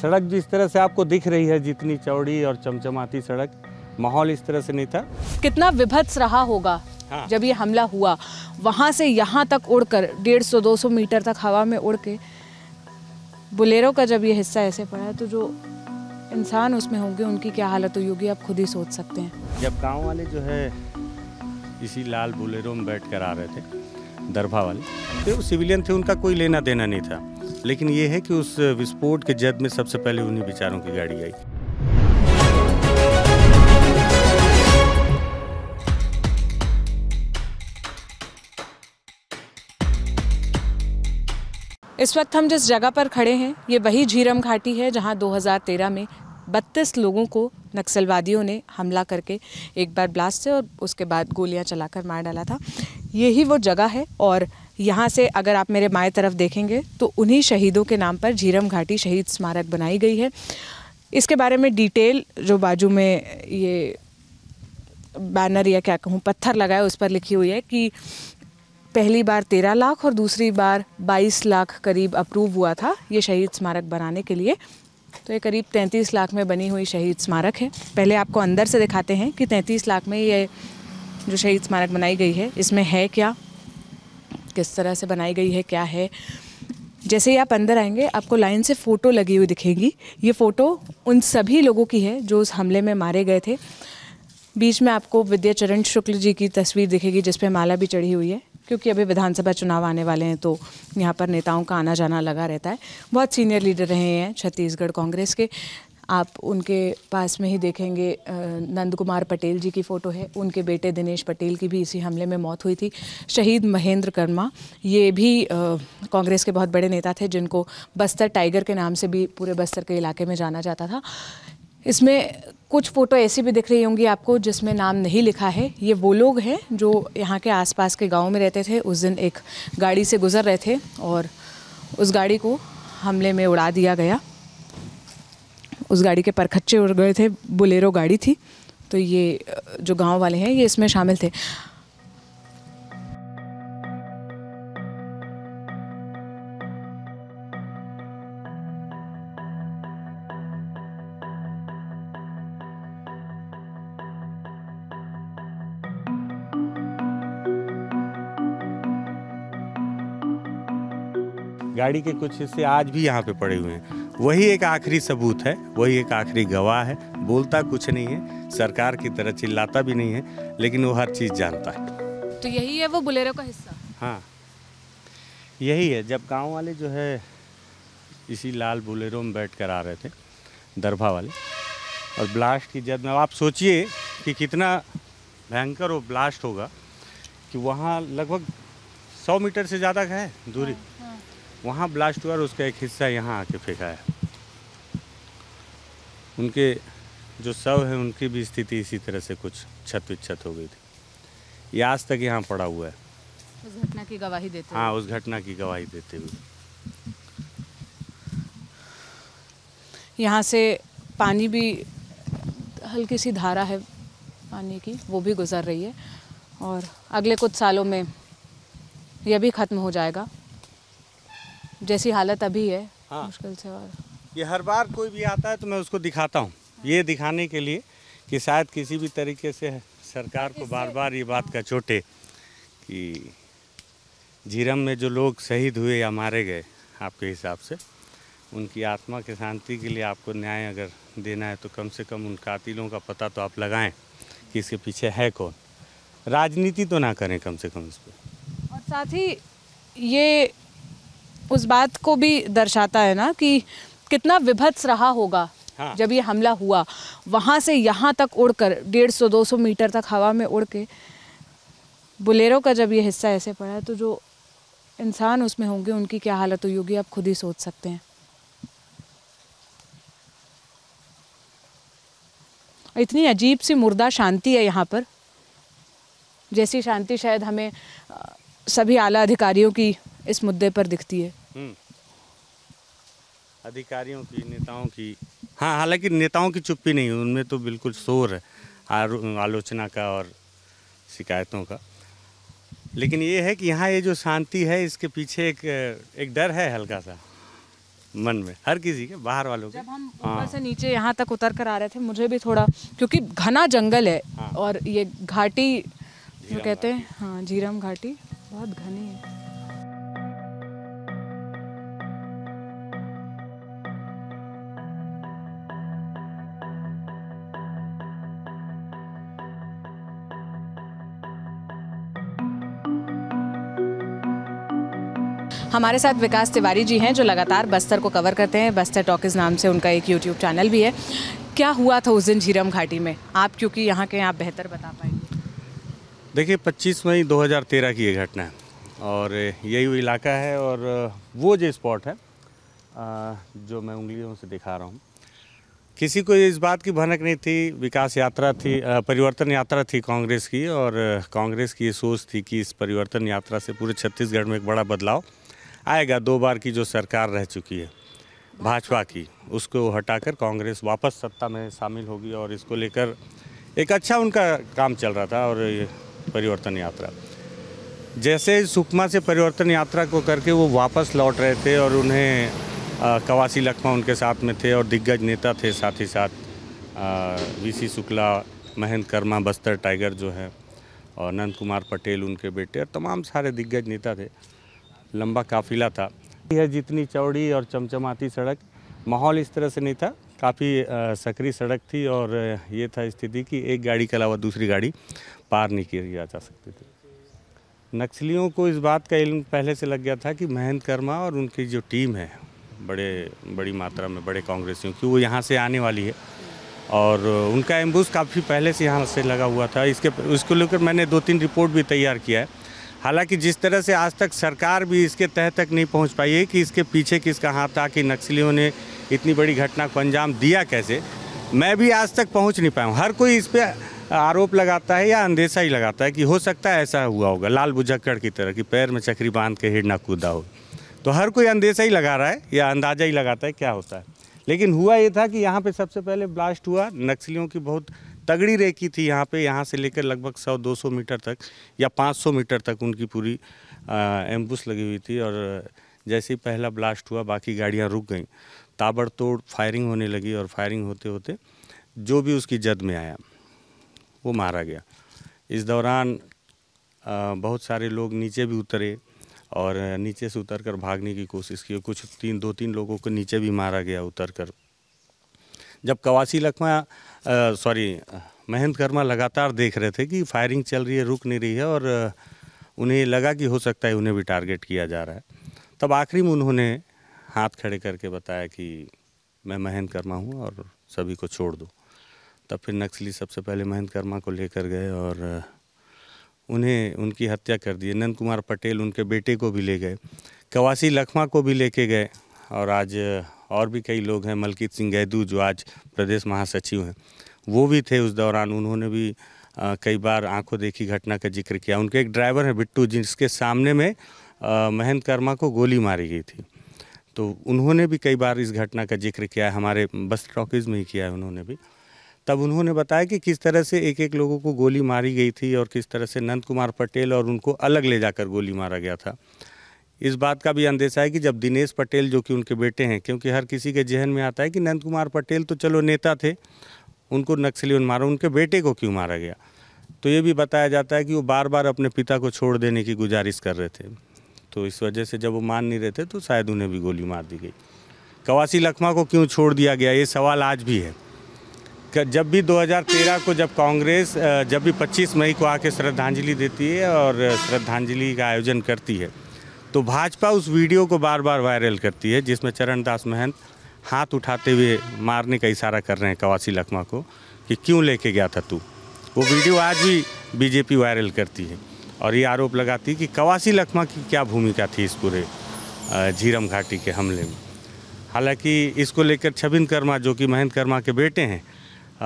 सड़क जिस तरह से आपको दिख रही है जितनी चौड़ी और चमचमाती सड़क माहौल इस तरह से नहीं था कितना विभत्स रहा होगा हाँ। जब ये हमला हुआ वहाँ से यहाँ तक उड़कर डेढ़ सौ दो सौ मीटर तक हवा में उड़ के बुलेरो का जब ये हिस्सा ऐसे पड़ा तो जो इंसान उसमें होंगे उनकी क्या हालत हुई होगी आप खुद ही सोच सकते हैं जब गाँव वाले जो है इसी लाल बुलेरो में बैठ कर आ रहे थे दरभा वाले तो सिविलियन थे उनका कोई लेना देना नहीं था लेकिन ये है कि उस विस्फोट के जद में सबसे पहले उन्हीं विचारों की गाड़ी आई इस वक्त हम जिस जगह पर खड़े हैं ये वही झीरम घाटी है जहां 2013 में 32 लोगों को नक्सलवादियों ने हमला करके एक बार ब्लास्ट से और उसके बाद गोलियां चलाकर मार डाला था यही वो जगह है और यहाँ से अगर आप मेरे माए तरफ देखेंगे तो उन्हीं शहीदों के नाम पर झीरम घाटी शहीद स्मारक बनाई गई है इसके बारे में डिटेल जो बाजू में ये बैनर या क्या कहूँ पत्थर लगा है उस पर लिखी हुई है कि पहली बार तेरह लाख और दूसरी बार बाईस लाख करीब अप्रूव हुआ था ये शहीद स्मारक बनाने के लिए तो ये करीब तैंतीस लाख में बनी हुई शहीद स्मारक है पहले आपको अंदर से दिखाते हैं कि तैंतीस लाख में ये जो शहीद स्मारक बनाई गई है इसमें है क्या किस तरह से बनाई गई है क्या है जैसे ही आप अंदर आएंगे आपको लाइन से फ़ोटो लगी हुई दिखेगी ये फ़ोटो उन सभी लोगों की है जो उस हमले में मारे गए थे बीच में आपको विद्याचरण शुक्ल जी की तस्वीर दिखेगी जिसपे माला भी चढ़ी हुई है क्योंकि अभी विधानसभा चुनाव आने वाले हैं तो यहाँ पर नेताओं का आना जाना लगा रहता है बहुत सीनियर लीडर रहे हैं छत्तीसगढ़ कांग्रेस के आप उनके पास में ही देखेंगे नंद कुमार पटेल जी की फ़ोटो है उनके बेटे दिनेश पटेल की भी इसी हमले में मौत हुई थी शहीद महेंद्र कर्मा ये भी कांग्रेस के बहुत बड़े नेता थे जिनको बस्तर टाइगर के नाम से भी पूरे बस्तर के इलाके में जाना जाता था इसमें कुछ फ़ोटो ऐसी भी दिख रही होंगी आपको जिसमें नाम नहीं लिखा है ये वो लोग हैं जो यहाँ के आसपास के गांव में रहते थे उस दिन एक गाड़ी से गुज़र रहे थे और उस गाड़ी को हमले में उड़ा दिया गया उस गाड़ी के परखच्चे उड़ गए थे बुलेरो गाड़ी थी तो ये जो गांव वाले हैं ये इसमें शामिल थे गाड़ी के कुछ हिस्से आज भी यहाँ पे पड़े हुए हैं वही एक आखिरी सबूत है वही एक आखिरी गवाह है बोलता कुछ नहीं है सरकार की तरह चिल्लाता भी नहीं है लेकिन वो हर चीज़ जानता है तो यही है वो बुलेरो का हिस्सा हाँ यही है जब गांव वाले जो है इसी लाल बुलेरो में बैठ कर आ रहे थे दरभा वाले और ब्लास्ट की जब आप सोचिए कि कितना भयंकर वो ब्लास्ट होगा कि वहाँ लगभग सौ मीटर से ज़्यादा है दूरी हाँ, हाँ। वहाँ ब्लास्ट हुआ और उसका एक हिस्सा यहाँ आके फेंका है उनके जो शव है उनकी भी स्थिति इसी तरह से कुछ छत विच्छत हो गई थी ये आज तक यहाँ पड़ा हुआ है उस घटना की गवाही देते हाँ उस घटना की गवाही देते हुए यहाँ से पानी भी हल्की सी धारा है पानी की वो भी गुजर रही है और अगले कुछ सालों में यह भी ख़त्म हो जाएगा जैसी हालत अभी है हाँ। मुश्किल से और ये हर बार कोई भी आता है तो मैं उसको दिखाता हूँ ये दिखाने के लिए कि शायद किसी भी तरीके से सरकार को बार बार ये बात का चोटे कि झीरम में जो लोग शहीद हुए या मारे गए आपके हिसाब से उनकी आत्मा की शांति के लिए आपको न्याय अगर देना है तो कम से कम उन कातिलों का पता तो आप लगाएं कि इसके पीछे है कौन राजनीति तो ना करें कम से कम इस पर और साथ ही ये उस बात को भी दर्शाता है ना कि कितना विभत्स रहा होगा हाँ। जब ये हमला हुआ वहाँ से यहाँ तक उड़कर डेढ़ सौ दो सौ मीटर तक हवा में उड़ के बुलेरो का जब ये हिस्सा ऐसे पड़ा तो जो इंसान उसमें होंगे उनकी क्या हालत हुई होगी आप खुद ही सोच सकते हैं इतनी अजीब सी मुर्दा शांति है यहाँ पर जैसी शांति शायद हमें सभी आला अधिकारियों की इस मुद्दे पर दिखती है हम्म। अधिकारियों की नेताओं की हाँ हालांकि नेताओं की चुप्पी नहीं उनमें तो बिल्कुल शोर है आलोचना का और शिकायतों का लेकिन ये है कि यहाँ ये जो शांति है इसके पीछे एक एक डर है हल्का सा मन में हर किसी के बाहर वालों के जब हम हाँ। से नीचे यहाँ तक उतर कर आ रहे थे मुझे भी थोड़ा क्योंकि घना जंगल है हाँ। और ये घाटी जो कहते हैं हाँ जीरम घाटी बहुत घनी है हमारे साथ विकास तिवारी जी हैं जो लगातार बस्तर को कवर करते हैं बस्तर टॉकिस नाम से उनका एक यूट्यूब चैनल भी है क्या हुआ था उस दिन झीरम घाटी में आप क्योंकि यहाँ के आप बेहतर बता पाएंगे देखिए 25 मई 2013 की ये घटना है और यही वो इलाका है और वो जो स्पॉट है जो मैं उंगलियों से दिखा रहा हूँ किसी को इस बात की भनक नहीं थी विकास यात्रा थी परिवर्तन यात्रा थी कांग्रेस की और कांग्रेस की ये सोच थी कि इस परिवर्तन यात्रा से पूरे छत्तीसगढ़ में एक बड़ा बदलाव आएगा दो बार की जो सरकार रह चुकी है भाजपा की उसको हटाकर कांग्रेस वापस सत्ता में शामिल होगी और इसको लेकर एक अच्छा उनका काम चल रहा था और परिवर्तन यात्रा जैसे सुकमा से परिवर्तन यात्रा को करके वो वापस लौट रहे थे और उन्हें कवासी लखमा उनके साथ में थे और दिग्गज नेता थे साथ ही साथ V C Shukla Mahendra Karma Bastar tiger जो है और नंद कुमार पटेल उनके बेटे और तमाम सारे दिग्गज नेता थे लंबा काफिला था यह जितनी चौड़ी और चमचमाती सड़क माहौल इस तरह से नहीं था काफ़ी सक्रिय सड़क थी और ये था स्थिति कि एक गाड़ी के अलावा दूसरी गाड़ी पार नहीं की जा सकती थी नक्सलियों को इस बात का इल्म पहले से लग गया था कि महेंद्र कर्मा और उनकी जो टीम है बड़े बड़ी मात्रा में बड़े कांग्रेसियों की वो यहाँ से आने वाली है और उनका एम्बूस काफ़ी पहले से यहाँ से लगा हुआ था इसके उसको लेकर मैंने दो तीन रिपोर्ट भी तैयार किया है हालांकि जिस तरह से आज तक सरकार भी इसके तह तक नहीं पहुंच पाई है कि इसके पीछे किसका हाथ था कि नक्सलियों ने इतनी बड़ी घटना को अंजाम दिया कैसे मैं भी आज तक पहुंच नहीं पाया हूं हर कोई इस पर आरोप लगाता है या अंदेशा ही लगाता है कि हो सकता है ऐसा हुआ होगा लाल बुझक्कड़ की तरह कि पैर में चक्री बांध के हिरना कूदा हो तो हर कोई अंदेशा ही लगा रहा है या अंदाज़ा ही लगाता है क्या होता है लेकिन हुआ ये था कि यहाँ पर सबसे पहले ब्लास्ट हुआ नक्सलियों की बहुत तगड़ी रेखी थी यहाँ पे यहाँ से लेकर लगभग 100-200 मीटर तक या 500 मीटर तक उनकी पूरी एम्बुस लगी हुई थी और जैसे ही पहला ब्लास्ट हुआ बाकी गाड़ियाँ रुक गईं ताबड़तोड़ फायरिंग होने लगी और फायरिंग होते होते जो भी उसकी जद में आया वो मारा गया इस दौरान बहुत सारे लोग नीचे भी उतरे और नीचे से उतर कर भागने की कोशिश की कुछ तीन दो तीन लोगों को नीचे भी मारा गया उतर कर जब कवासी लखमा सॉरी महेंद्र कर्मा लगातार देख रहे थे कि फायरिंग चल रही है रुक नहीं रही है और उन्हें लगा कि हो सकता है उन्हें भी टारगेट किया जा रहा है तब आखिरी में उन्होंने हाथ खड़े करके बताया कि मैं महेंद्र कर्मा हूँ और सभी को छोड़ दो तब फिर नक्सली सबसे पहले महेंद्र कर्मा को लेकर गए और उन्हें उनकी हत्या कर दी नंद कुमार पटेल उनके बेटे को भी ले गए कवासी लखमा को भी लेके गए और आज और भी कई लोग हैं मलकीत सिंह गैदू जो आज प्रदेश महासचिव हैं वो भी थे उस दौरान उन्होंने भी आ, कई बार आंखों देखी घटना का जिक्र किया उनके एक ड्राइवर हैं बिट्टू जिसके सामने में महेंद्र कर्मा को गोली मारी गई थी तो उन्होंने भी कई बार इस घटना का जिक्र किया है हमारे बस टॉकीज़ में ही किया है उन्होंने भी तब उन्होंने बताया कि किस तरह से एक एक लोगों को गोली मारी गई थी और किस तरह से नंद कुमार पटेल और उनको अलग ले जाकर गोली मारा गया था इस बात का भी अंदेशा है कि जब दिनेश पटेल जो कि उनके बेटे हैं क्योंकि हर किसी के जहन में आता है कि नंद कुमार पटेल तो चलो नेता थे उनको नक्सली उन मारा उनके बेटे को क्यों मारा गया तो ये भी बताया जाता है कि वो बार बार अपने पिता को छोड़ देने की गुजारिश कर रहे थे तो इस वजह से जब वो मान नहीं रहे थे तो शायद उन्हें भी गोली मार दी गई कवासी लखमा को क्यों छोड़ दिया गया ये सवाल आज भी है जब भी 2013 को जब कांग्रेस जब भी 25 मई को आके श्रद्धांजलि देती है और श्रद्धांजलि का आयोजन करती है तो भाजपा उस वीडियो को बार बार वायरल करती है जिसमें चरणदास महंत हाथ उठाते हुए मारने का इशारा कर रहे हैं कवासी लखमा को कि क्यों लेके गया था तू वो वीडियो आज भी बीजेपी वायरल करती है और ये आरोप लगाती है कि कवासी लखमा की क्या भूमिका थी इस पूरे झीरम घाटी के हमले में हालांकि इसको लेकर छबिन कर्मा जो कि महेंद्र कर्मा के बेटे हैं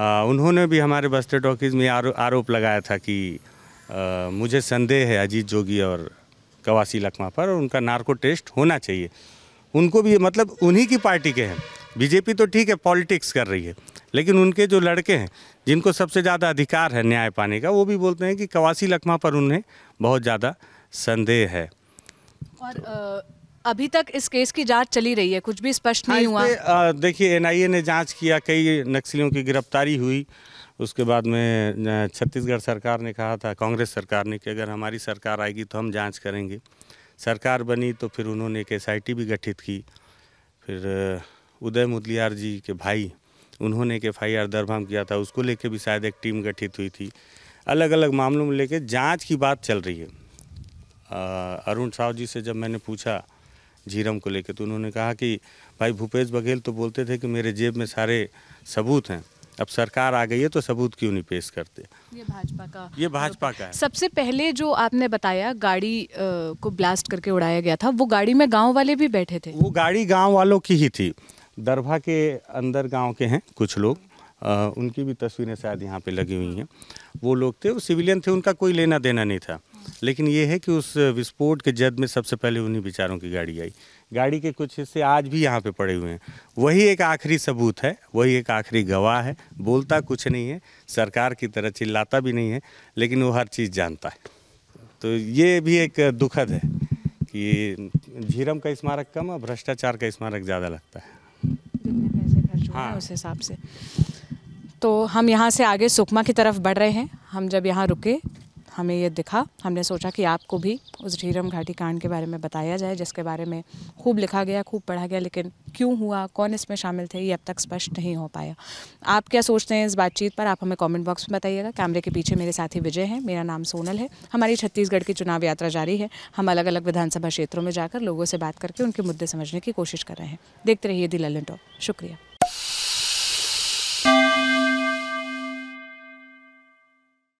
आ, उन्होंने भी हमारे बस्टर टॉकीज़ में आरो, आरोप लगाया था कि आ, मुझे संदेह है अजीत जोगी और कवासी लखमा पर और उनका नार्को टेस्ट होना चाहिए उनको भी मतलब उन्हीं की पार्टी के हैं बीजेपी तो ठीक है पॉलिटिक्स कर रही है लेकिन उनके जो लड़के हैं जिनको सबसे ज़्यादा अधिकार है न्याय पाने का वो भी बोलते हैं कि कवासी लखमा पर उन्हें बहुत ज़्यादा संदेह है और आ, अभी तक इस केस की जांच चली रही है कुछ भी स्पष्ट नहीं हाँ, हुआ देखिए एनआईए ने जांच किया कई नक्सलियों की गिरफ्तारी हुई उसके बाद में छत्तीसगढ़ सरकार ने कहा था कांग्रेस सरकार ने कि अगर हमारी सरकार आएगी तो हम जांच करेंगे सरकार बनी तो फिर उन्होंने एक एस भी गठित की फिर उदय मुदलियार जी के भाई उन्होंने एक एफ आई आर दरभाम किया था उसको लेके भी शायद एक टीम गठित हुई थी अलग अलग मामलों में लेके जांच की बात चल रही है अरुण साहु जी से जब मैंने पूछा झीरम को लेके तो उन्होंने कहा कि भाई भूपेश बघेल तो बोलते थे कि मेरे जेब में सारे सबूत हैं अब सरकार आ गई है तो सबूत क्यों नहीं पेश करते ये भाजपा का ये भाजपा का है सबसे पहले जो आपने बताया गाड़ी को ब्लास्ट करके उड़ाया गया था वो गाड़ी में गांव वाले भी बैठे थे वो गाड़ी गांव वालों की ही थी दरभा के अंदर गांव के हैं कुछ लोग आ, उनकी भी तस्वीरें शायद यहाँ पे लगी हुई हैं वो लोग थे वो सिविलियन थे उनका कोई लेना देना नहीं था लेकिन ये है कि उस विस्फोट के जद में सबसे पहले उन्हीं बेचारों की गाड़ी आई गाड़ी के कुछ हिस्से आज भी यहाँ पे पड़े हुए हैं वही एक आखिरी सबूत है वही एक आखिरी गवाह है बोलता कुछ नहीं है सरकार की तरह चिल्लाता भी नहीं है लेकिन वो हर चीज़ जानता है तो ये भी एक दुखद है कि झीरम का स्मारक कम और भ्रष्टाचार का स्मारक ज़्यादा लगता है हाँ उस हिसाब से तो हम यहाँ से आगे सुकमा की तरफ बढ़ रहे हैं हम जब यहाँ रुके हमें ये दिखा हमने सोचा कि आपको भी उस झीरम घाटी कांड के बारे में बताया जाए जिसके बारे में खूब लिखा गया खूब पढ़ा गया लेकिन क्यों हुआ कौन इसमें शामिल थे ये अब तक स्पष्ट नहीं हो पाया आप क्या सोचते हैं इस बातचीत पर आप हमें कमेंट बॉक्स में बताइएगा कैमरे के पीछे मेरे साथी विजय हैं मेरा नाम सोनल है हमारी छत्तीसगढ़ की चुनाव यात्रा जारी है हम अलग अलग विधानसभा क्षेत्रों में जाकर लोगों से बात करके उनके मुद्दे समझने की कोशिश कर रहे हैं देखते रहिए दी ललन टॉप शुक्रिया